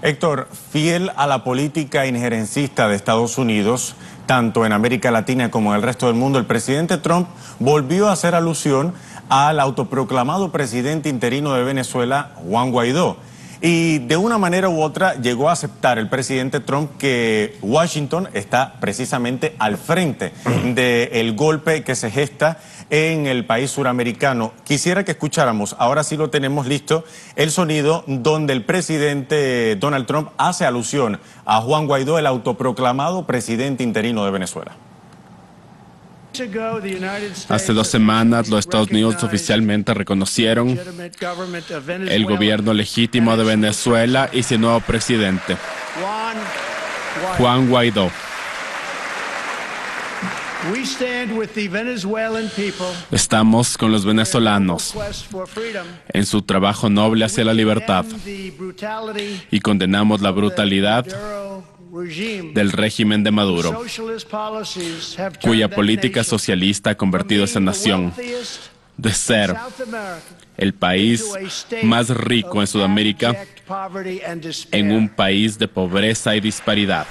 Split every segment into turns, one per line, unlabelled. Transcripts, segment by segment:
Héctor, fiel a la política injerencista de Estados Unidos, tanto en América Latina como en el resto del mundo, el presidente Trump volvió a hacer alusión al autoproclamado presidente interino de Venezuela, Juan Guaidó. Y de una manera u otra llegó a aceptar el presidente Trump que Washington está precisamente al frente del golpe que se gesta en el país suramericano. Quisiera que escucháramos, ahora sí lo tenemos listo, el sonido donde el presidente Donald Trump hace alusión a Juan Guaidó, el autoproclamado presidente interino de Venezuela.
Hace dos semanas los Estados Unidos oficialmente reconocieron el gobierno legítimo de Venezuela y su nuevo presidente, Juan Guaidó. Estamos con los venezolanos en su trabajo noble hacia la libertad y condenamos la brutalidad del régimen de Maduro,
cuya política
socialista ha convertido a esa nación de ser el país más rico en Sudamérica en un país de pobreza y disparidad.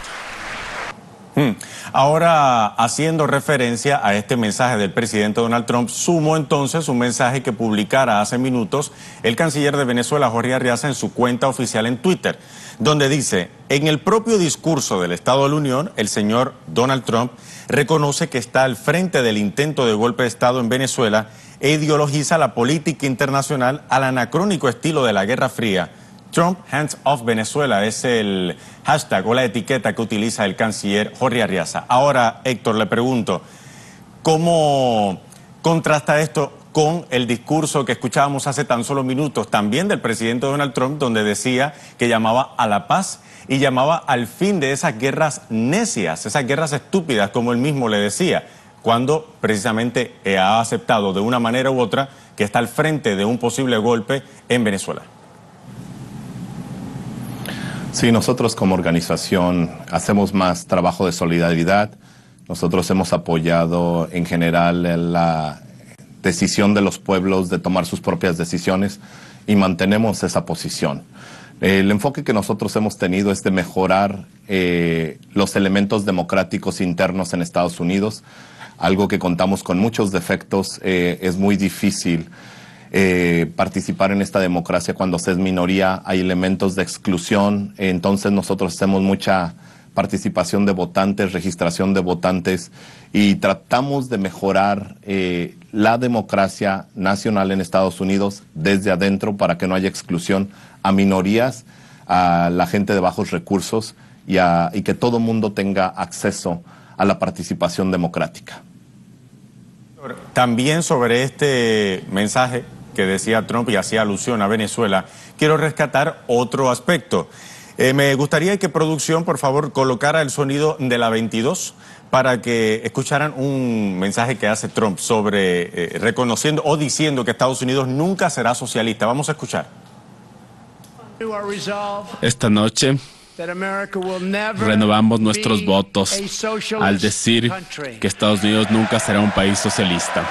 Mm. Ahora, haciendo referencia a este mensaje del presidente Donald Trump, sumo entonces un mensaje que publicara hace minutos el canciller de Venezuela, Jorge Arriaza, en su cuenta oficial en Twitter, donde dice, en el propio discurso del Estado de la Unión, el señor Donald Trump reconoce que está al frente del intento de golpe de Estado en Venezuela e ideologiza la política internacional al anacrónico estilo de la Guerra Fría Trump Hands Off Venezuela es el hashtag o la etiqueta que utiliza el canciller Jorge Arriaza. Ahora, Héctor, le pregunto, ¿cómo contrasta esto con el discurso que escuchábamos hace tan solo minutos también del presidente Donald Trump, donde decía que llamaba a la paz y llamaba al fin de esas guerras necias, esas guerras estúpidas, como él mismo le decía, cuando precisamente ha aceptado de una manera u otra que está al frente de un posible golpe en Venezuela?
Sí, nosotros como organización hacemos más trabajo de solidaridad. Nosotros hemos apoyado en general la decisión de los pueblos de tomar sus propias decisiones y mantenemos esa posición. El enfoque que nosotros hemos tenido es de mejorar eh, los elementos democráticos internos en Estados Unidos, algo que contamos con muchos defectos, eh, es muy difícil eh, participar en esta democracia cuando se es minoría, hay elementos de exclusión, entonces nosotros hacemos mucha participación de votantes, registración de votantes y tratamos de mejorar eh, la democracia nacional en Estados Unidos desde adentro para que no haya exclusión a minorías, a la gente de bajos recursos y, a, y que todo mundo tenga acceso a la participación democrática.
También sobre este mensaje que decía Trump y hacía alusión a Venezuela, quiero rescatar otro aspecto. Eh, me gustaría que producción, por favor, colocara el sonido de la 22 para que escucharan un mensaje que hace Trump sobre eh, reconociendo o diciendo que Estados Unidos nunca será socialista. Vamos a escuchar.
Esta noche
renovamos nuestros votos al decir que Estados Unidos nunca será un país socialista.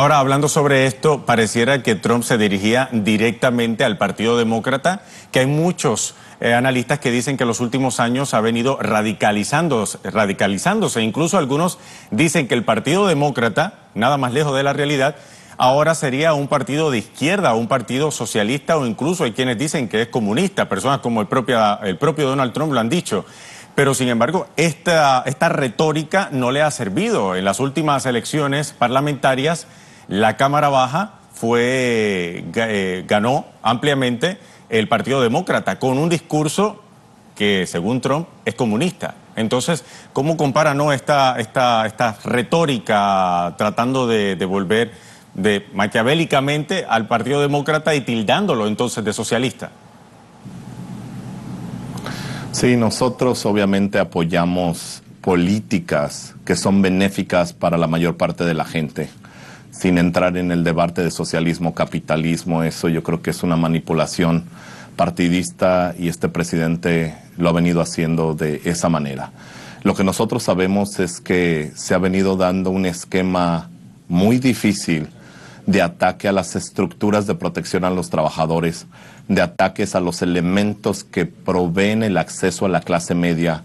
Ahora, hablando sobre esto, pareciera que Trump se dirigía directamente al Partido Demócrata, que hay muchos eh, analistas que dicen que en los últimos años ha venido radicalizándose, radicalizándose. Incluso algunos dicen que el Partido Demócrata, nada más lejos de la realidad, ahora sería un partido de izquierda, un partido socialista o incluso hay quienes dicen que es comunista, personas como el, el propio Donald Trump lo han dicho. Pero sin embargo, esta, esta retórica no le ha servido. En las últimas elecciones parlamentarias, la Cámara Baja fue, eh, ganó ampliamente el Partido Demócrata con un discurso que, según Trump, es comunista. Entonces, ¿cómo compara no, esta, esta, esta retórica tratando de, de volver de, maquiavélicamente al Partido Demócrata y tildándolo entonces de socialista?
Sí, nosotros obviamente apoyamos políticas que son benéficas para la mayor parte de la gente sin entrar en el debate de socialismo, capitalismo, eso yo creo que es una manipulación partidista y este presidente lo ha venido haciendo de esa manera. Lo que nosotros sabemos es que se ha venido dando un esquema muy difícil de ataque a las estructuras de protección a los trabajadores, de ataques a los elementos que proveen el acceso a la clase media,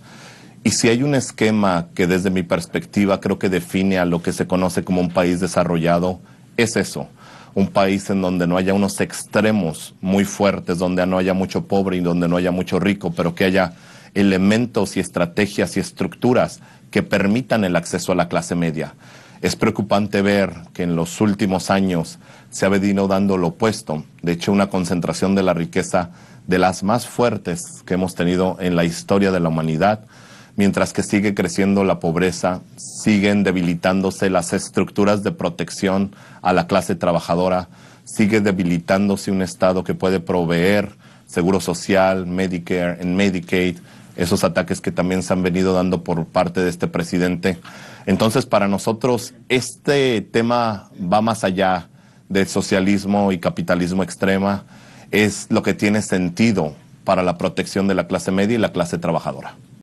y si hay un esquema que desde mi perspectiva creo que define a lo que se conoce como un país desarrollado, es eso. Un país en donde no haya unos extremos muy fuertes, donde no haya mucho pobre y donde no haya mucho rico, pero que haya elementos y estrategias y estructuras que permitan el acceso a la clase media. Es preocupante ver que en los últimos años se ha venido dando lo opuesto. De hecho, una concentración de la riqueza de las más fuertes que hemos tenido en la historia de la humanidad mientras que sigue creciendo la pobreza, siguen debilitándose las estructuras de protección a la clase trabajadora, sigue debilitándose un Estado que puede proveer seguro social, Medicare, en Medicaid, esos ataques que también se han venido dando por parte de este presidente. Entonces, para nosotros, este tema va más allá del socialismo y capitalismo extrema, es lo que tiene sentido para la protección de la clase media y la clase trabajadora.